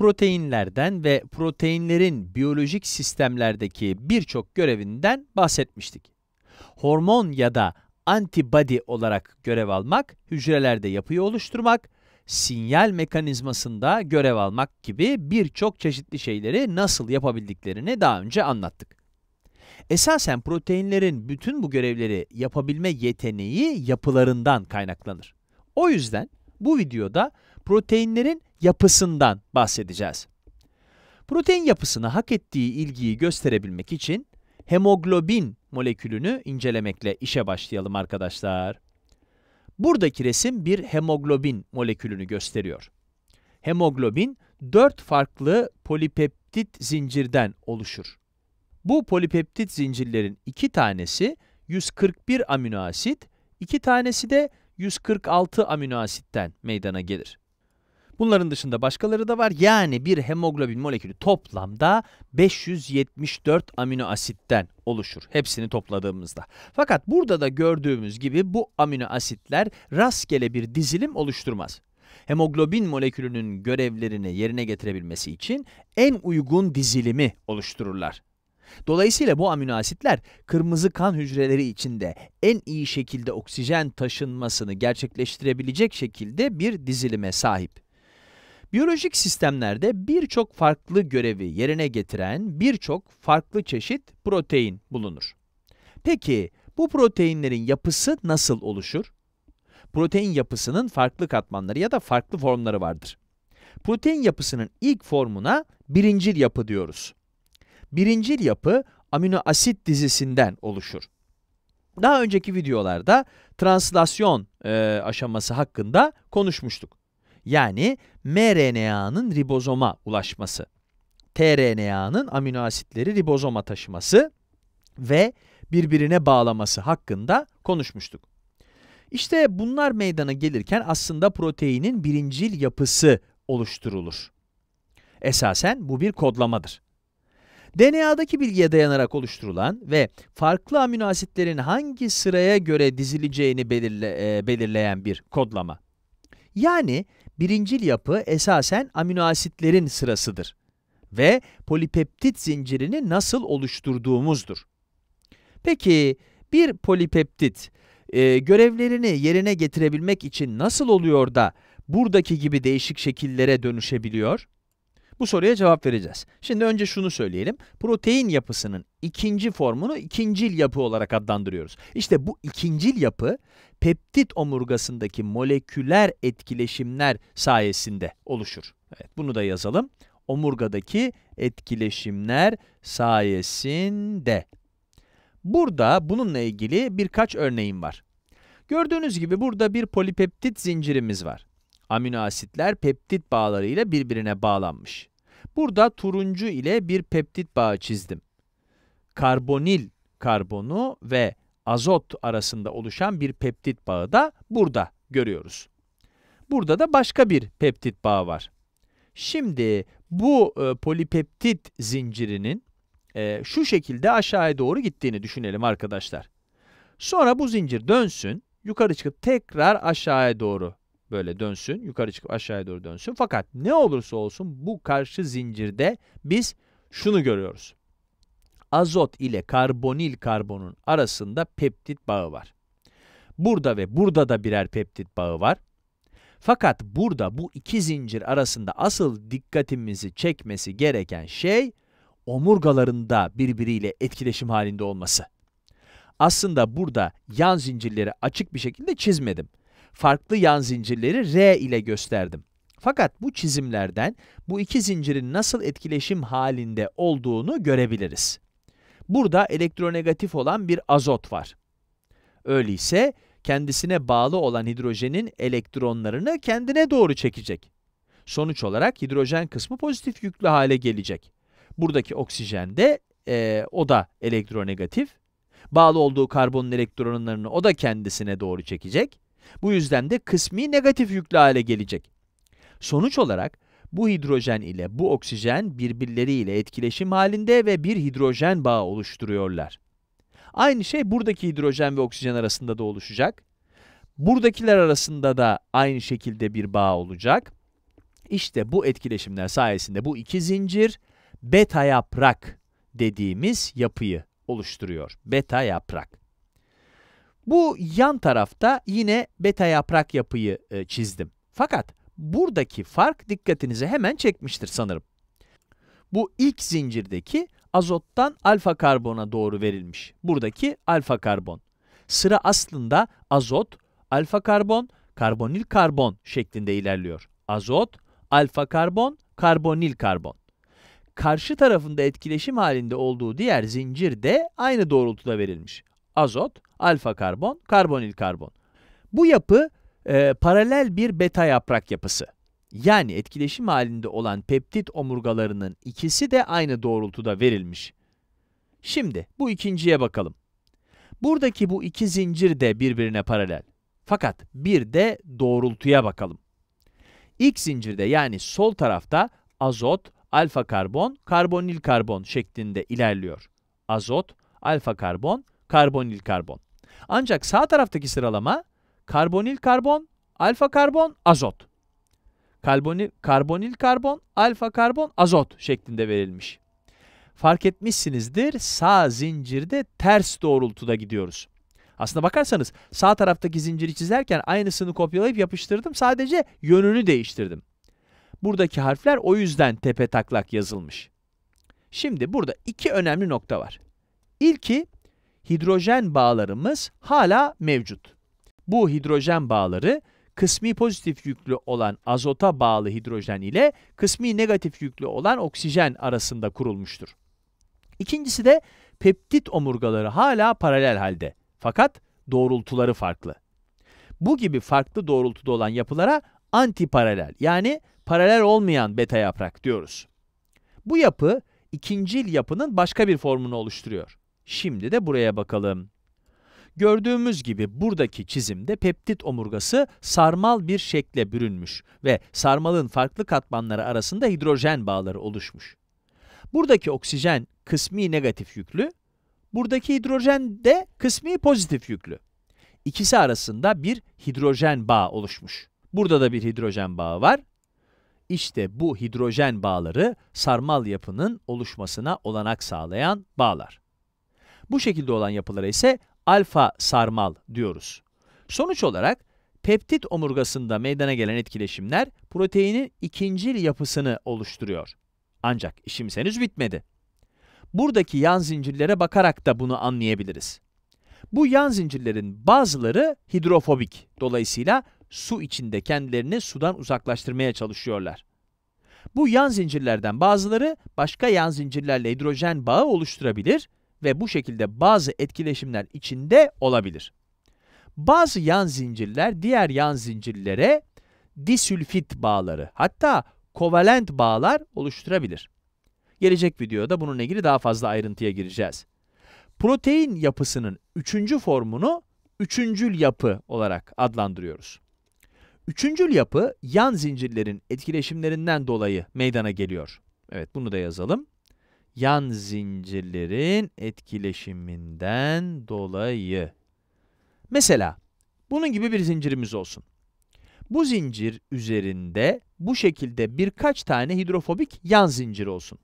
proteinlerden ve proteinlerin biyolojik sistemlerdeki birçok görevinden bahsetmiştik. Hormon ya da antibody olarak görev almak, hücrelerde yapıyı oluşturmak, sinyal mekanizmasında görev almak gibi birçok çeşitli şeyleri nasıl yapabildiklerini daha önce anlattık. Esasen proteinlerin bütün bu görevleri yapabilme yeteneği yapılarından kaynaklanır. O yüzden bu videoda proteinlerin yapısından bahsedeceğiz. Protein yapısına hak ettiği ilgiyi gösterebilmek için hemoglobin molekülünü incelemekle işe başlayalım arkadaşlar. Buradaki resim bir hemoglobin molekülünü gösteriyor. Hemoglobin 4 farklı polipeptit zincirden oluşur. Bu polipeptit zincirlerin 2 tanesi 141 amino asit, 2 tanesi de 146 amino asitten meydana gelir. Bunların dışında başkaları da var. Yani bir hemoglobin molekülü toplamda 574 amino asitten oluşur hepsini topladığımızda. Fakat burada da gördüğümüz gibi bu amino asitler rastgele bir dizilim oluşturmaz. Hemoglobin molekülünün görevlerini yerine getirebilmesi için en uygun dizilimi oluştururlar. Dolayısıyla bu amino asitler kırmızı kan hücreleri içinde en iyi şekilde oksijen taşınmasını gerçekleştirebilecek şekilde bir dizilime sahip. Biyolojik sistemlerde birçok farklı görevi yerine getiren birçok farklı çeşit protein bulunur. Peki bu proteinlerin yapısı nasıl oluşur? Protein yapısının farklı katmanları ya da farklı formları vardır. Protein yapısının ilk formuna birincil yapı diyoruz. Birincil yapı amino asit dizisinden oluşur. Daha önceki videolarda translasyon e, aşaması hakkında konuşmuştuk. Yani mRNA'nın ribozoma ulaşması, tRNA'nın amino asitleri ribozoma taşıması ve birbirine bağlaması hakkında konuşmuştuk. İşte bunlar meydana gelirken aslında proteinin birincil yapısı oluşturulur. Esasen bu bir kodlamadır. DNA'daki bilgiye dayanarak oluşturulan ve farklı amino asitlerin hangi sıraya göre dizileceğini belirle, e, belirleyen bir kodlama. Yani birincil yapı esasen amino asitlerin sırasıdır ve polipeptit zincirini nasıl oluşturduğumuzdur. Peki bir polipeptit e, görevlerini yerine getirebilmek için nasıl oluyor da buradaki gibi değişik şekillere dönüşebiliyor? Bu soruya cevap vereceğiz. Şimdi önce şunu söyleyelim. Protein yapısının ikinci formunu ikincil yapı olarak adlandırıyoruz. İşte bu ikincil yapı peptit omurgasındaki moleküler etkileşimler sayesinde oluşur. Evet, bunu da yazalım. Omurgadaki etkileşimler sayesinde. Burada bununla ilgili birkaç örneğim var. Gördüğünüz gibi burada bir polipeptit zincirimiz var. Amino asitler peptit bağlarıyla birbirine bağlanmış. Burada turuncu ile bir peptit bağı çizdim. Karbonil karbonu ve azot arasında oluşan bir peptit bağı da burada görüyoruz. Burada da başka bir peptit bağı var. Şimdi bu e, polipeptit zincirinin e, şu şekilde aşağıya doğru gittiğini düşünelim arkadaşlar. Sonra bu zincir dönsün, yukarı çıkıp tekrar aşağıya doğru böyle dönsün. Yukarı çıkıp aşağıya doğru dönsün. Fakat ne olursa olsun bu karşı zincirde biz şunu görüyoruz. Azot ile karbonil karbonun arasında peptit bağı var. Burada ve burada da birer peptit bağı var. Fakat burada bu iki zincir arasında asıl dikkatimizi çekmesi gereken şey omurgalarında birbiriyle etkileşim halinde olması. Aslında burada yan zincirleri açık bir şekilde çizmedim farklı yan zincirleri R ile gösterdim. Fakat bu çizimlerden bu iki zincirin nasıl etkileşim halinde olduğunu görebiliriz. Burada elektronegatif olan bir azot var. Öyleyse kendisine bağlı olan hidrojenin elektronlarını kendine doğru çekecek. Sonuç olarak hidrojen kısmı pozitif yüklü hale gelecek. Buradaki oksijen de e, o da elektronegatif. Bağlı olduğu karbonun elektronlarını o da kendisine doğru çekecek. Bu yüzden de kısmi negatif yüklü hale gelecek. Sonuç olarak bu hidrojen ile bu oksijen birbirleriyle etkileşim halinde ve bir hidrojen bağı oluşturuyorlar. Aynı şey buradaki hidrojen ve oksijen arasında da oluşacak. Buradakiler arasında da aynı şekilde bir bağ olacak. İşte bu etkileşimler sayesinde bu iki zincir beta yaprak dediğimiz yapıyı oluşturuyor. Beta yaprak. Bu yan tarafta yine beta yaprak yapıyı e, çizdim. Fakat buradaki fark dikkatinizi hemen çekmiştir sanırım. Bu ilk zincirdeki azottan alfa karbona doğru verilmiş. Buradaki alfa karbon. Sıra aslında azot, alfa karbon, karbonil karbon şeklinde ilerliyor. Azot, alfa karbon, karbonil karbon. Karşı tarafında etkileşim halinde olduğu diğer zincir de aynı doğrultuda verilmiş. Azot, alfa karbon, karbonil karbon. Bu yapı e, paralel bir beta yaprak yapısı. Yani etkileşim halinde olan peptit omurgalarının ikisi de aynı doğrultuda verilmiş. Şimdi bu ikinciye bakalım. Buradaki bu iki zincir de birbirine paralel. Fakat bir de doğrultuya bakalım. İlk zincirde yani sol tarafta azot, alfa karbon, karbonil karbon şeklinde ilerliyor. Azot, alfa karbon, karbonil karbon. Ancak sağ taraftaki sıralama karbonil karbon, alfa karbon, azot. Karbonil, karbonil karbon, alfa karbon, azot şeklinde verilmiş. Fark etmişsinizdir sağ zincirde ters doğrultuda gidiyoruz. Aslına bakarsanız sağ taraftaki zinciri çizerken aynısını kopyalayıp yapıştırdım sadece yönünü değiştirdim. Buradaki harfler o yüzden tepe taklak yazılmış. Şimdi burada iki önemli nokta var. İlki hidrojen bağlarımız hala mevcut. Bu hidrojen bağları kısmi pozitif yüklü olan azota bağlı hidrojen ile kısmi negatif yüklü olan oksijen arasında kurulmuştur. İkincisi de peptit omurgaları hala paralel halde fakat doğrultuları farklı. Bu gibi farklı doğrultuda olan yapılara antiparalel yani paralel olmayan beta yaprak diyoruz. Bu yapı ikincil yapının başka bir formunu oluşturuyor. Şimdi de buraya bakalım. Gördüğümüz gibi buradaki çizimde peptit omurgası sarmal bir şekle bürünmüş ve sarmalın farklı katmanları arasında hidrojen bağları oluşmuş. Buradaki oksijen kısmi negatif yüklü, buradaki hidrojen de kısmi pozitif yüklü. İkisi arasında bir hidrojen bağı oluşmuş. Burada da bir hidrojen bağı var. İşte bu hidrojen bağları sarmal yapının oluşmasına olanak sağlayan bağlar. Bu şekilde olan yapılara ise alfa sarmal diyoruz. Sonuç olarak peptit omurgasında meydana gelen etkileşimler proteinin ikincil yapısını oluşturuyor. Ancak işimiz henüz bitmedi. Buradaki yan zincirlere bakarak da bunu anlayabiliriz. Bu yan zincirlerin bazıları hidrofobik, dolayısıyla su içinde kendilerini sudan uzaklaştırmaya çalışıyorlar. Bu yan zincirlerden bazıları başka yan zincirlerle hidrojen bağı oluşturabilir ve bu şekilde bazı etkileşimler içinde olabilir. Bazı yan zincirler diğer yan zincirlere disülfit bağları hatta kovalent bağlar oluşturabilir. Gelecek videoda bununla ilgili daha fazla ayrıntıya gireceğiz. Protein yapısının üçüncü formunu üçüncül yapı olarak adlandırıyoruz. Üçüncül yapı yan zincirlerin etkileşimlerinden dolayı meydana geliyor. Evet bunu da yazalım yan zincirlerin etkileşiminden dolayı. Mesela bunun gibi bir zincirimiz olsun. Bu zincir üzerinde bu şekilde birkaç tane hidrofobik yan zincir olsun.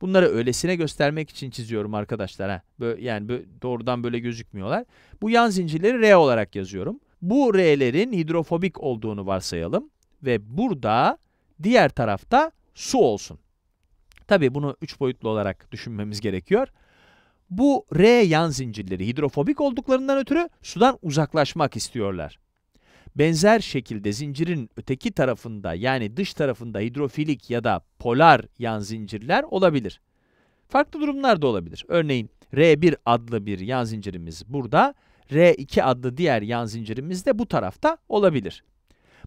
Bunları öylesine göstermek için çiziyorum arkadaşlar. Ha. Böyle, yani böyle, doğrudan böyle gözükmüyorlar. Bu yan zincirleri R olarak yazıyorum. Bu R'lerin hidrofobik olduğunu varsayalım. Ve burada diğer tarafta su olsun. Tabii bunu üç boyutlu olarak düşünmemiz gerekiyor. Bu R yan zincirleri hidrofobik olduklarından ötürü sudan uzaklaşmak istiyorlar. Benzer şekilde zincirin öteki tarafında yani dış tarafında hidrofilik ya da polar yan zincirler olabilir. Farklı durumlar da olabilir. Örneğin R1 adlı bir yan zincirimiz burada, R2 adlı diğer yan zincirimiz de bu tarafta olabilir.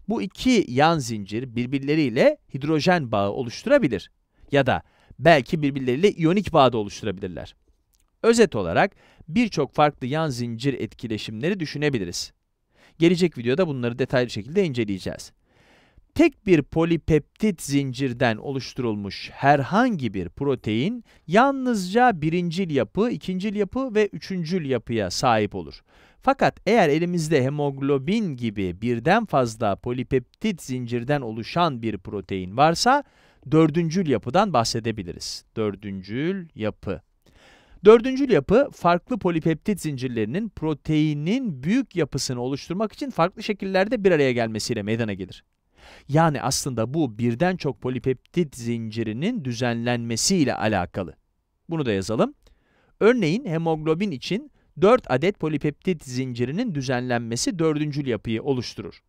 Bu iki yan zincir birbirleriyle hidrojen bağı oluşturabilir ya da belki birbirleriyle iyonik bağda oluşturabilirler. Özet olarak birçok farklı yan zincir etkileşimleri düşünebiliriz. Gelecek videoda bunları detaylı şekilde inceleyeceğiz. Tek bir polipeptit zincirden oluşturulmuş herhangi bir protein yalnızca birincil yapı, ikincil yapı ve üçüncül yapıya sahip olur. Fakat eğer elimizde hemoglobin gibi birden fazla polipeptit zincirden oluşan bir protein varsa dördüncül yapıdan bahsedebiliriz. Dördüncül yapı. Dördüncül yapı farklı polipeptit zincirlerinin proteinin büyük yapısını oluşturmak için farklı şekillerde bir araya gelmesiyle meydana gelir. Yani aslında bu birden çok polipeptit zincirinin düzenlenmesiyle alakalı. Bunu da yazalım. Örneğin hemoglobin için 4 adet polipeptit zincirinin düzenlenmesi dördüncül yapıyı oluşturur.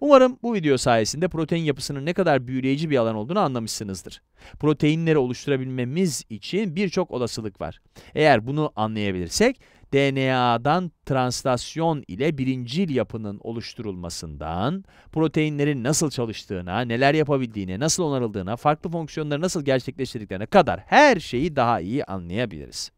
Umarım bu video sayesinde protein yapısının ne kadar büyüleyici bir alan olduğunu anlamışsınızdır. Proteinleri oluşturabilmemiz için birçok olasılık var. Eğer bunu anlayabilirsek DNA'dan translasyon ile birincil yapının oluşturulmasından, proteinlerin nasıl çalıştığına, neler yapabildiğine, nasıl onarıldığına, farklı fonksiyonları nasıl gerçekleştirdiklerine kadar her şeyi daha iyi anlayabiliriz.